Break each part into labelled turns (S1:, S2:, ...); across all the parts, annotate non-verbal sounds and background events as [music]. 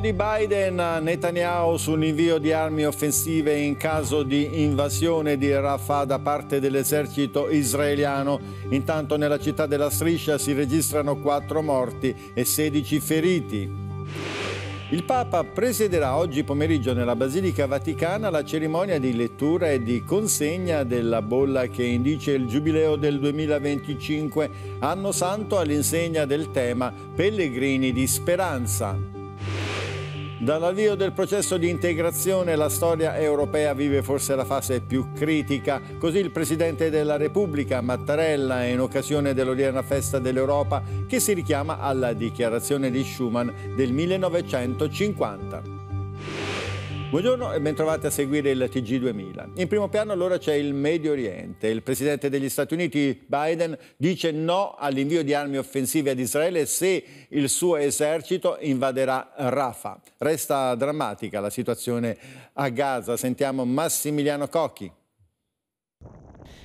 S1: di Biden, a Netanyahu sull'invio di armi offensive in caso di invasione di Rafah da parte dell'esercito israeliano. Intanto nella città della striscia si registrano 4 morti e 16 feriti. Il Papa presiederà oggi pomeriggio nella Basilica Vaticana la cerimonia di lettura e di consegna della bolla che indice il Giubileo del 2025, anno santo all'insegna del tema Pellegrini di Speranza. Dall'avvio del processo di integrazione la storia europea vive forse la fase più critica, così il Presidente della Repubblica Mattarella in occasione dell'odierna festa dell'Europa che si richiama alla dichiarazione di Schuman del 1950. Buongiorno e ben trovati a seguire il TG2000. In primo piano allora c'è il Medio Oriente. Il presidente degli Stati Uniti Biden dice no all'invio di armi offensive ad Israele se il suo esercito invaderà Rafah. Resta drammatica la situazione a Gaza. Sentiamo Massimiliano Cocchi.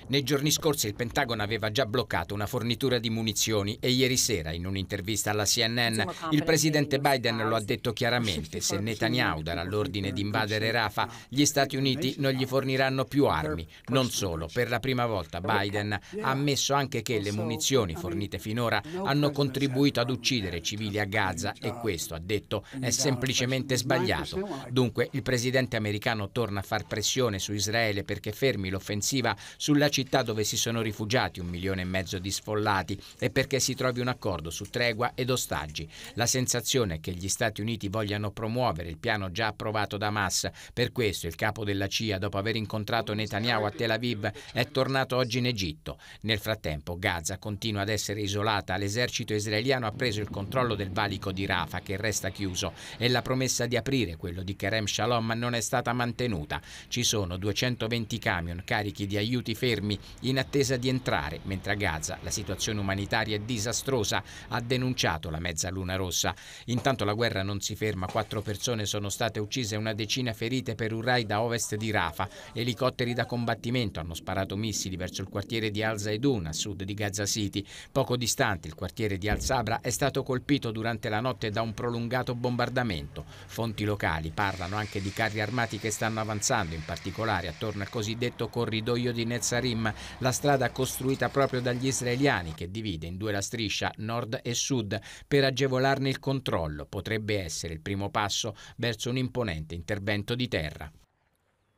S2: Nei giorni scorsi il Pentagono aveva già bloccato una fornitura di munizioni e ieri sera, in un'intervista alla CNN, il presidente Biden lo ha detto chiaramente, se Netanyahu darà l'ordine di invadere Rafah, gli Stati Uniti non gli forniranno più armi. Non solo, per la prima volta Biden ha ammesso anche che le munizioni fornite finora hanno contribuito ad uccidere civili a Gaza e questo, ha detto, è semplicemente sbagliato. Dunque il presidente americano torna a far pressione su Israele perché fermi l'offensiva sulla città città dove si sono rifugiati un milione e mezzo di sfollati e perché si trovi un accordo su tregua ed ostaggi. La sensazione è che gli Stati Uniti vogliano promuovere il piano già approvato da Hamas. Per questo il capo della CIA, dopo aver incontrato Netanyahu a Tel Aviv, è tornato oggi in Egitto. Nel frattempo Gaza continua ad essere isolata. L'esercito israeliano ha preso il controllo del valico di Rafa, che resta chiuso, e la promessa di aprire quello di Kerem Shalom non è stata mantenuta. Ci sono 220 camion carichi di aiuti fermi fermi in attesa di entrare, mentre a Gaza la situazione umanitaria è disastrosa, ha denunciato la Mezzaluna Rossa. Intanto la guerra non si ferma, quattro persone sono state uccise e una decina ferite per un raid a ovest di Rafa. Elicotteri da combattimento hanno sparato missili verso il quartiere di Al Zaidun, a sud di Gaza City. Poco distante il quartiere di Al Sabra è stato colpito durante la notte da un prolungato bombardamento. Fonti locali parlano anche di carri armati che stanno avanzando, in particolare attorno al cosiddetto corridoio di Nezzarim Nevi'im, la strada costruita proprio dagli israeliani che divide in due la striscia nord e sud per agevolarne il controllo, potrebbe essere il primo passo verso un imponente intervento di terra.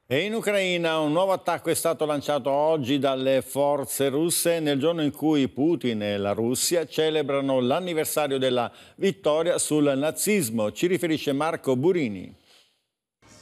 S1: E in Ucraina un nuovo attacco è stato lanciato oggi dalle forze russe nel giorno in cui Putin e la Russia celebrano l'anniversario della vittoria sul nazismo, ci riferisce Marco Burini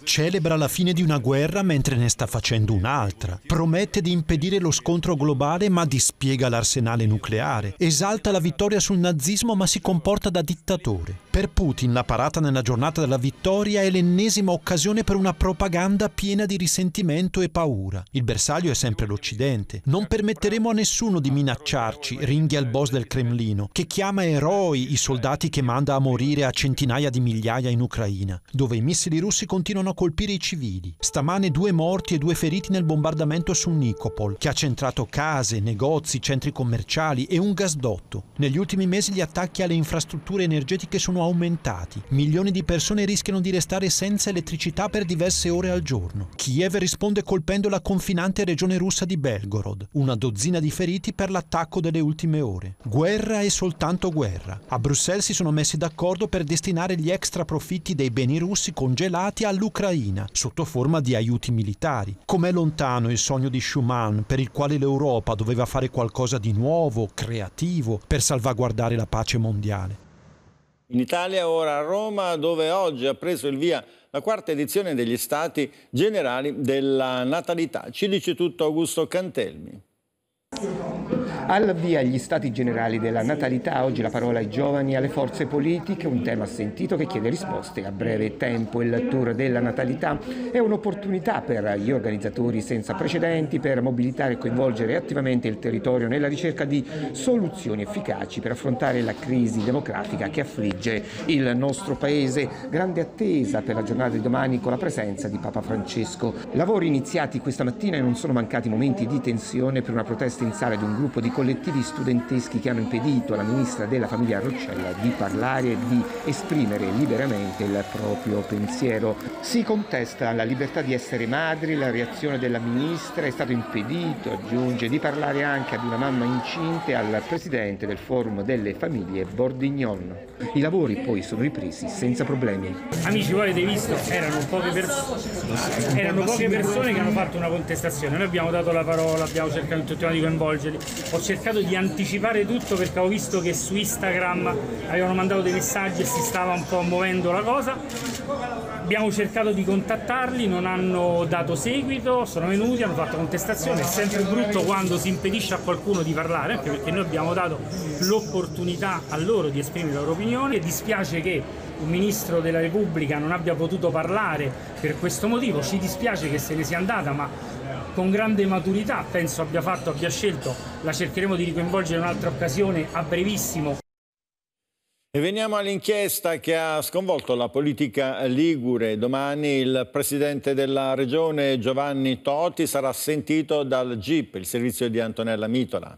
S3: celebra la fine di una guerra mentre ne sta facendo un'altra, promette di impedire lo scontro globale ma dispiega l'arsenale nucleare, esalta la vittoria sul nazismo ma si comporta da dittatore. Per Putin la parata nella giornata della vittoria è l'ennesima occasione per una propaganda piena di risentimento e paura. Il bersaglio è sempre l'Occidente. Non permetteremo a nessuno di minacciarci, ringhia il boss del Cremlino, che chiama eroi i soldati che manda a morire a centinaia di migliaia in Ucraina, dove i missili russi continuano a colpire i civili. Stamane due morti e due feriti nel bombardamento su Nicopol, che ha centrato case, negozi, centri commerciali e un gasdotto. Negli ultimi mesi gli attacchi alle infrastrutture energetiche sono aumentati. Milioni di persone rischiano di restare senza elettricità per diverse ore al giorno. Kiev risponde colpendo la confinante regione russa di Belgorod, una dozzina di feriti per l'attacco delle ultime ore. Guerra e soltanto guerra. A Bruxelles si sono messi d'accordo per destinare gli extra profitti dei beni russi congelati all'Ucraina l'Ucraina sotto forma di aiuti militari. Com'è lontano il sogno di Schuman per il quale l'Europa doveva fare qualcosa di nuovo, creativo, per salvaguardare la pace mondiale.
S1: In Italia, ora a Roma, dove oggi ha preso il via la quarta edizione degli Stati Generali della Natalità. Ci dice tutto Augusto Cantelmi.
S4: Alla via agli stati generali della natalità, oggi la parola ai giovani, alle forze politiche, un tema sentito che chiede risposte a breve tempo. Il tour della natalità è un'opportunità per gli organizzatori senza precedenti per mobilitare e coinvolgere attivamente il territorio nella ricerca di soluzioni efficaci per affrontare la crisi demografica che affligge il nostro paese. Grande attesa per la giornata di domani con la presenza di Papa Francesco. Lavori iniziati questa mattina e non sono mancati momenti di tensione per una protesta in sala di un gruppo di collettivi studenteschi che hanno impedito alla ministra della famiglia Roccella di parlare e di esprimere liberamente il proprio pensiero. Si contesta la libertà di essere madri, la reazione della ministra è stato impedito, aggiunge, di parlare anche ad una mamma incinta e al presidente del forum delle famiglie Bordignon. I lavori poi sono ripresi senza problemi. Amici, voi avete visto, erano poche, pers erano poche persone che hanno fatto una contestazione, noi abbiamo dato la parola, abbiamo cercato in tutti i modi di coinvolgerli, ho cercato di anticipare tutto perché ho visto che su Instagram avevano mandato dei messaggi e si stava un po' muovendo la cosa. Abbiamo cercato di contattarli, non hanno dato seguito, sono venuti, hanno fatto contestazione. È sempre brutto quando si impedisce a qualcuno di parlare, anche perché noi abbiamo dato l'opportunità a loro di esprimere la loro opinione. Dispiace che un ministro della Repubblica non abbia potuto parlare per questo motivo, ci dispiace che se ne sia andata, ma con grande maturità, penso abbia fatto, abbia scelto, la cercheremo di ricoinvolgere in un'altra occasione a brevissimo.
S1: E veniamo all'inchiesta che ha sconvolto la politica ligure. Domani il presidente della regione Giovanni Toti sarà sentito dal GIP, il servizio di Antonella Mitola.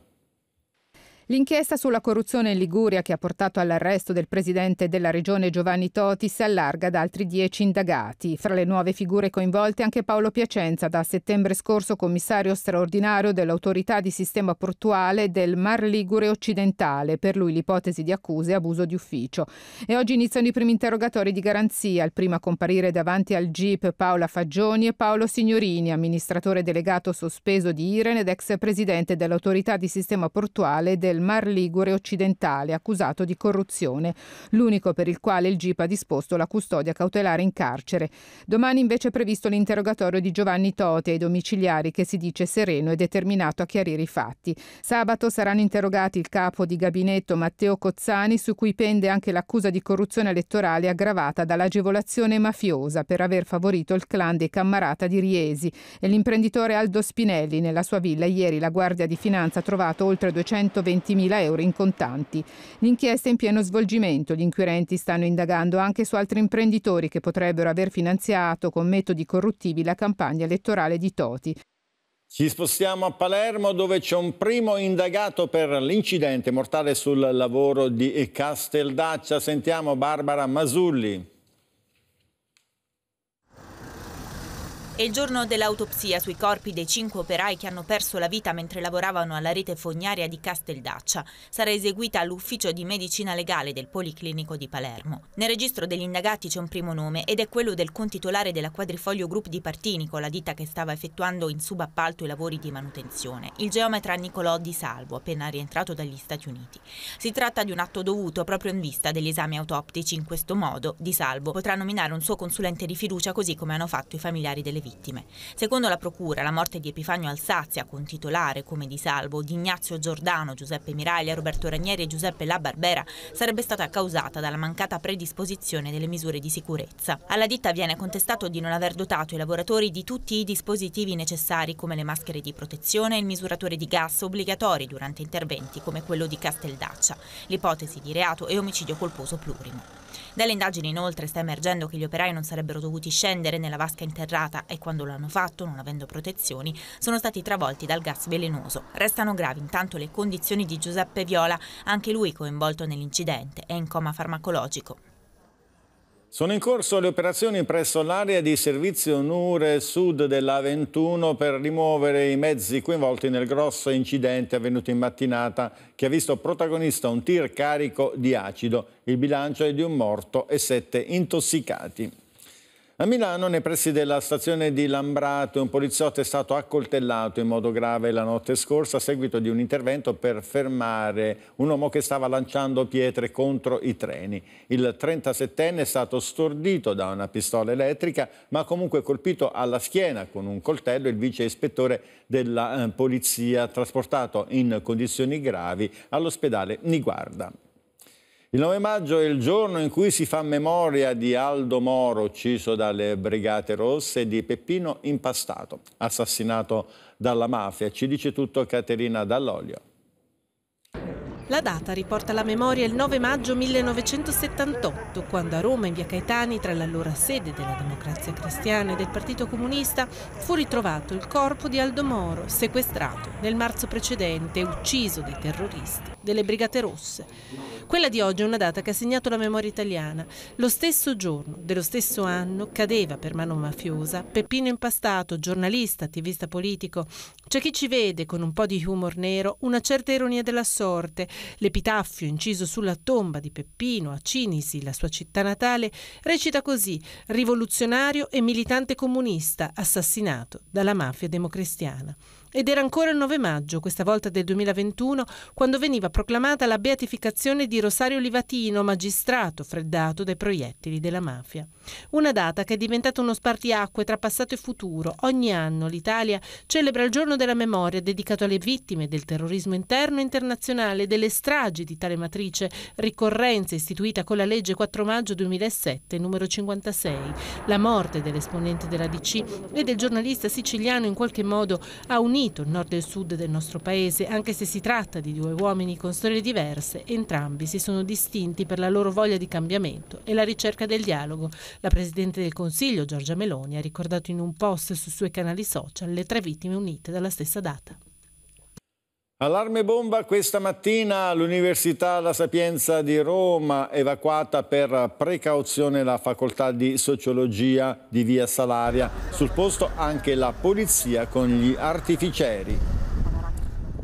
S5: L'inchiesta sulla corruzione in Liguria che ha portato all'arresto del presidente della regione Giovanni Toti si allarga ad altri dieci indagati. Fra le nuove figure coinvolte anche Paolo Piacenza, da settembre scorso commissario straordinario dell'autorità di sistema portuale del Mar Ligure occidentale, per lui l'ipotesi di accuse e abuso di ufficio. E oggi iniziano i primi interrogatori di garanzia, il primo a comparire davanti al GIP Paola Fagioni e Paolo Signorini, amministratore delegato sospeso di Irene ed ex presidente dell'autorità di sistema portuale del del Mar Ligure occidentale accusato di corruzione, l'unico per il quale il GIP ha disposto la custodia cautelare in carcere. Domani invece è previsto l'interrogatorio di Giovanni Toti ai domiciliari che si dice sereno e determinato a chiarire i fatti. Sabato saranno interrogati il capo di gabinetto Matteo Cozzani su cui pende anche l'accusa di corruzione elettorale aggravata dall'agevolazione mafiosa per aver favorito il clan dei Cammarata di Riesi e l'imprenditore Aldo Spinelli nella sua villa ieri la Guardia di Finanza ha trovato oltre 220 20.000 euro in contanti. L'inchiesta è in pieno svolgimento. Gli inquirenti stanno indagando anche su altri imprenditori che potrebbero aver finanziato con metodi corruttivi la campagna elettorale di Toti.
S1: Ci spostiamo a Palermo dove c'è un primo indagato per l'incidente mortale sul lavoro di Casteldaccia. Sentiamo Barbara Masulli.
S6: È il giorno dell'autopsia sui corpi dei cinque operai che hanno perso la vita mentre lavoravano alla rete fognaria di Casteldaccia. Sarà eseguita all'ufficio di medicina legale del Policlinico di Palermo. Nel registro degli indagati c'è un primo nome ed è quello del contitolare della Quadrifoglio Group di Partinico, la ditta che stava effettuando in subappalto i lavori di manutenzione, il geometra Nicolò Di Salvo, appena rientrato dagli Stati Uniti. Si tratta di un atto dovuto proprio in vista degli esami autoptici. In questo modo Di Salvo potrà nominare un suo consulente di fiducia così come hanno fatto i familiari delle vittime vittime. Secondo la Procura, la morte di Epifanio Alsazia, con titolare come di salvo, di Ignazio Giordano, Giuseppe Miraglia, Roberto Ranieri e Giuseppe La Barbera, sarebbe stata causata dalla mancata predisposizione delle misure di sicurezza. Alla ditta viene contestato di non aver dotato i lavoratori di tutti i dispositivi necessari come le maschere di protezione e il misuratore di gas obbligatori durante interventi come quello di Casteldaccia. L'ipotesi di reato è omicidio colposo plurimo. Dalle indagini inoltre sta emergendo che gli operai non sarebbero dovuti scendere nella vasca interrata e quando lo hanno fatto, non avendo protezioni, sono stati travolti dal gas velenoso. Restano gravi intanto le condizioni di Giuseppe Viola, anche lui coinvolto nell'incidente, è in coma farmacologico.
S1: Sono in corso le operazioni presso l'area di servizio Nure Sud della 21 per rimuovere i mezzi coinvolti nel grosso incidente avvenuto in mattinata che ha visto protagonista un tir carico di acido. Il bilancio è di un morto e sette intossicati. A Milano, nei pressi della stazione di Lambrato, un poliziotto è stato accoltellato in modo grave la notte scorsa a seguito di un intervento per fermare un uomo che stava lanciando pietre contro i treni. Il 37enne è stato stordito da una pistola elettrica, ma comunque colpito alla schiena con un coltello il vice ispettore della eh, polizia, trasportato in condizioni gravi all'ospedale Niguarda. Il 9 maggio è il giorno in cui si fa memoria di Aldo Moro, ucciso dalle Brigate Rosse, e di Peppino Impastato, assassinato dalla mafia. Ci dice tutto Caterina Dall'Olio.
S7: La data riporta alla memoria il 9 maggio 1978, quando a Roma, in via Caetani, tra l'allora sede della Democrazia Cristiana e del Partito Comunista, fu ritrovato il corpo di Aldo Moro, sequestrato nel marzo precedente e ucciso dai terroristi delle Brigate Rosse. Quella di oggi è una data che ha segnato la memoria italiana. Lo stesso giorno, dello stesso anno, cadeva per mano mafiosa Peppino Impastato, giornalista, attivista politico. C'è chi ci vede, con un po' di humor nero, una certa ironia della sorte, L'epitaffio inciso sulla tomba di Peppino a Cinisi, la sua città natale, recita così: rivoluzionario e militante comunista assassinato dalla mafia democristiana. Ed era ancora il 9 maggio, questa volta del 2021, quando veniva proclamata la beatificazione di Rosario Livatino, magistrato freddato dai proiettili della mafia. Una data che è diventata uno spartiacque tra passato e futuro. Ogni anno l'Italia celebra il giorno della memoria dedicato alle vittime del terrorismo interno e internazionale, delle stragi di tale matrice, ricorrenza istituita con la legge 4 maggio 2007 numero 56, la morte dell'esponente della DC e del giornalista siciliano in qualche modo ha unito unito il nord e il sud del nostro paese, anche se si tratta di due uomini con storie diverse, entrambi si sono distinti per la loro voglia di cambiamento e la ricerca del dialogo. La Presidente del Consiglio, Giorgia Meloni, ha ricordato in un post sui suoi canali social le tre vittime unite dalla stessa data.
S1: Allarme bomba questa mattina all'Università La Sapienza di Roma, evacuata per precauzione la facoltà di sociologia di Via Salaria. Sul posto anche la polizia con gli artificieri.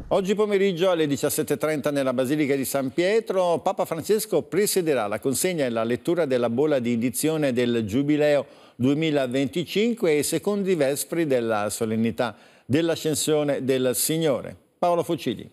S1: Oggi pomeriggio alle 17.30 nella Basilica di San Pietro, Papa Francesco presiderà la consegna e la lettura della bolla di indizione del Giubileo 2025 e i secondi vespri della solennità dell'ascensione del Signore. Paolo Fucidi.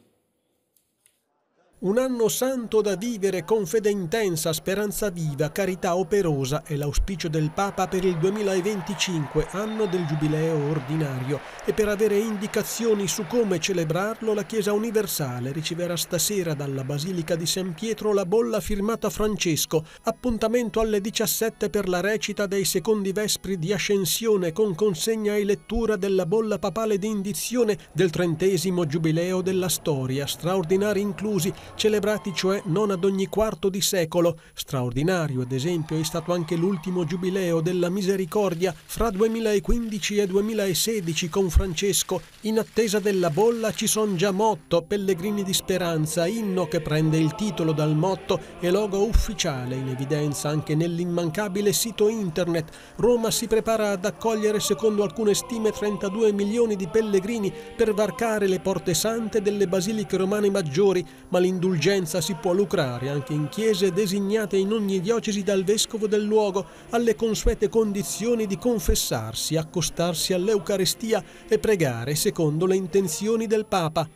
S8: Un anno santo da vivere con fede intensa, speranza viva, carità operosa è l'auspicio del Papa per il 2025, anno del Giubileo ordinario, e per avere indicazioni su come celebrarlo la Chiesa Universale riceverà stasera dalla Basilica di San Pietro la bolla firmata Francesco, appuntamento alle 17 per la recita dei secondi vespri di Ascensione con consegna e lettura della bolla papale di indizione del trentesimo Giubileo della storia, straordinari inclusi celebrati cioè non ad ogni quarto di secolo. Straordinario, ad esempio, è stato anche l'ultimo giubileo della misericordia fra 2015 e 2016 con Francesco. In attesa della bolla ci sono già motto, Pellegrini di Speranza, inno che prende il titolo dal motto e logo ufficiale in evidenza anche nell'immancabile sito internet. Roma si prepara ad accogliere secondo alcune stime 32 milioni di pellegrini per varcare le porte sante delle basiliche romane maggiori, ma l'indirizzo indulgenza si può lucrare anche in chiese designate in ogni diocesi dal vescovo del luogo alle consuete condizioni di confessarsi, accostarsi all'Eucarestia e pregare secondo le intenzioni del Papa.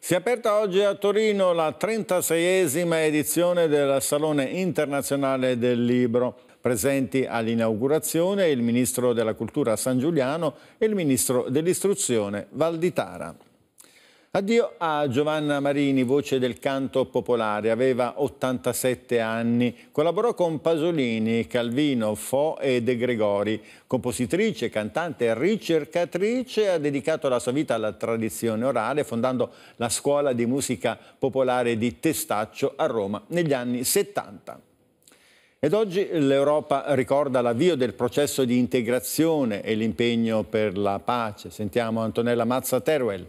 S1: Si è aperta oggi a Torino la 36esima edizione del Salone Internazionale del Libro. Presenti all'inaugurazione il Ministro della Cultura San Giuliano e il Ministro dell'Istruzione Valditara. Addio a Giovanna Marini, voce del canto popolare, aveva 87 anni, collaborò con Pasolini, Calvino, Fo e De Gregori. Compositrice, cantante e ricercatrice ha dedicato la sua vita alla tradizione orale fondando la scuola di musica popolare di Testaccio a Roma negli anni 70. Ed oggi l'Europa ricorda l'avvio del processo di integrazione e l'impegno per la pace. Sentiamo Antonella Mazza Teruel.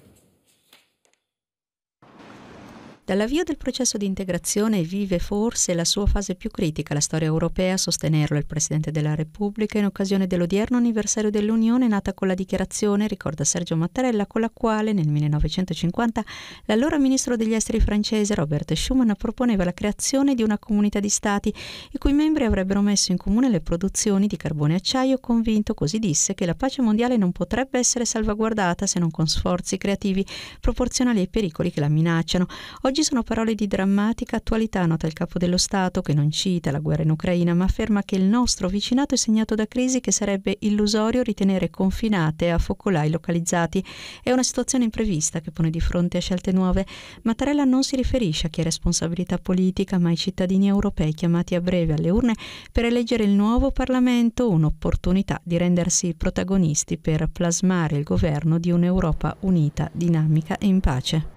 S9: Dall'avvio del processo di integrazione vive forse la sua fase più critica la storia europea, a sostenerlo il Presidente della Repubblica in occasione dell'odierno anniversario dell'Unione nata con la dichiarazione, ricorda Sergio Mattarella, con la quale nel 1950 l'allora ministro degli esteri francese Robert Schuman proponeva la creazione di una comunità di stati i cui membri avrebbero messo in comune le produzioni di carbone e acciaio, convinto, così disse, che la pace mondiale non potrebbe essere salvaguardata se non con sforzi creativi proporzionali ai pericoli che la minacciano. Oggi Oggi sono parole di drammatica attualità, nota il capo dello Stato, che non cita la guerra in Ucraina, ma afferma che il nostro vicinato è segnato da crisi che sarebbe illusorio ritenere confinate a focolai localizzati. È una situazione imprevista che pone di fronte a scelte nuove. Mattarella non si riferisce a chi è responsabilità politica, ma ai cittadini europei chiamati a breve alle urne per eleggere il nuovo Parlamento, un'opportunità di rendersi protagonisti per plasmare il governo di un'Europa unita, dinamica e in pace.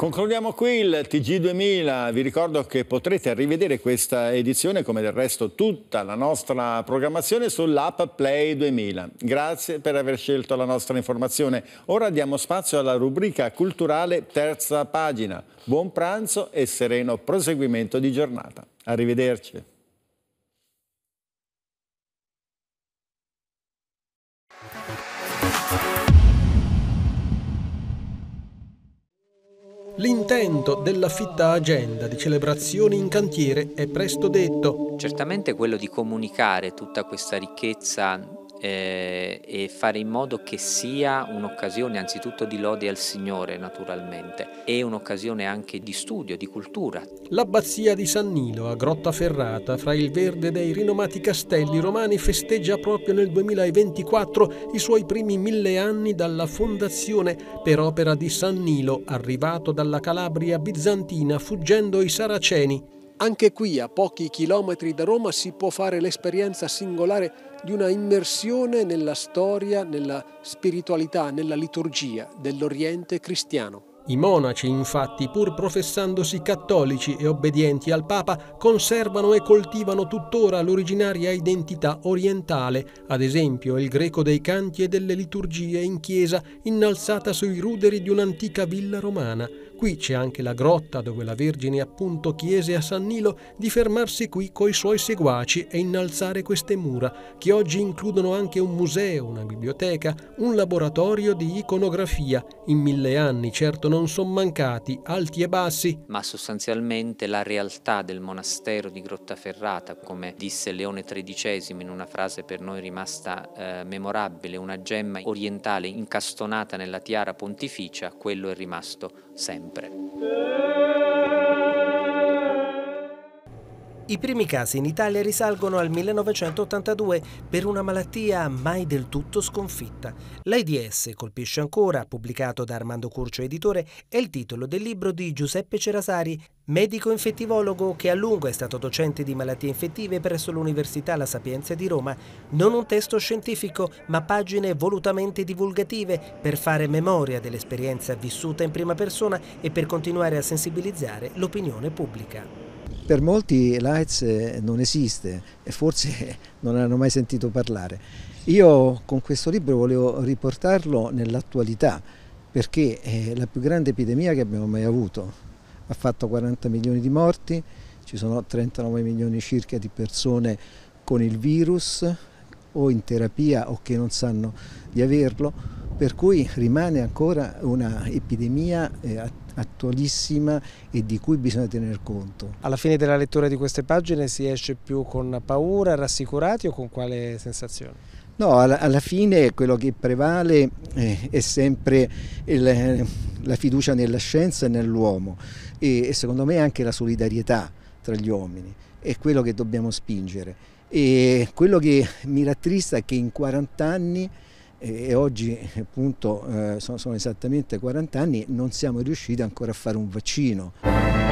S1: Concludiamo qui il TG2000, vi ricordo che potrete rivedere questa edizione come del resto tutta la nostra programmazione sull'app Play 2000. Grazie per aver scelto la nostra informazione. Ora diamo spazio alla rubrica culturale terza pagina. Buon pranzo e sereno proseguimento di giornata. Arrivederci.
S8: L'intento della fitta agenda di celebrazioni in cantiere è
S2: presto detto. Certamente quello di comunicare tutta questa ricchezza eh, e fare in modo che sia un'occasione anzitutto di lode al Signore naturalmente e un'occasione anche di studio, di cultura.
S8: L'abbazia di San Nilo a Grotta Ferrata fra il verde dei rinomati castelli romani festeggia proprio nel 2024 i suoi primi mille anni dalla fondazione per opera di San Nilo arrivato dalla Calabria bizantina fuggendo i saraceni anche qui, a pochi chilometri da Roma, si può fare l'esperienza singolare di una immersione nella storia, nella spiritualità, nella liturgia dell'Oriente cristiano. I monaci, infatti, pur professandosi cattolici e obbedienti al Papa, conservano e coltivano tuttora l'originaria identità orientale, ad esempio il greco dei canti e delle liturgie in chiesa, innalzata sui ruderi di un'antica villa romana. Qui c'è anche la grotta dove la Vergine appunto chiese a San Nilo di fermarsi qui coi suoi seguaci e innalzare queste mura, che oggi includono anche un museo, una biblioteca, un laboratorio di iconografia. In mille anni certo non sono mancati alti e bassi.
S2: Ma sostanzialmente la realtà del monastero di Grottaferrata, come disse Leone XIII in una frase per noi rimasta eh, memorabile, una gemma orientale incastonata nella tiara pontificia, quello è rimasto sempre.
S10: I primi casi in Italia risalgono al 1982 per una malattia mai del tutto sconfitta. L'AIDS colpisce ancora, pubblicato da Armando Curcio Editore, è il titolo del libro di Giuseppe Cerasari, medico infettivologo che a lungo è stato docente di malattie infettive presso l'Università La Sapienza di Roma. Non un testo scientifico, ma pagine volutamente divulgative per fare memoria dell'esperienza vissuta in prima persona e per continuare a sensibilizzare l'opinione pubblica. Per molti l'AIDS eh, non esiste e forse [laughs] non hanno mai sentito parlare. Io con questo libro volevo riportarlo nell'attualità perché è eh, la più grande epidemia che abbiamo mai avuto. Ha fatto 40 milioni di morti, ci sono 39 milioni circa di persone con il virus o in terapia o che non sanno di averlo, per cui rimane ancora una epidemia eh, attualissima e di cui bisogna tener conto. Alla fine della lettura di queste pagine si esce più con paura, rassicurati o con quale
S7: sensazione?
S10: No, alla, alla fine quello che prevale eh, è sempre il, la fiducia nella scienza e nell'uomo e, e secondo me anche la solidarietà tra gli uomini, è quello che dobbiamo spingere. E quello che mi rattrista è che in 40 anni e oggi appunto eh, sono, esattamente 40 anni, non siamo riusciti ancora a fare un vaccino.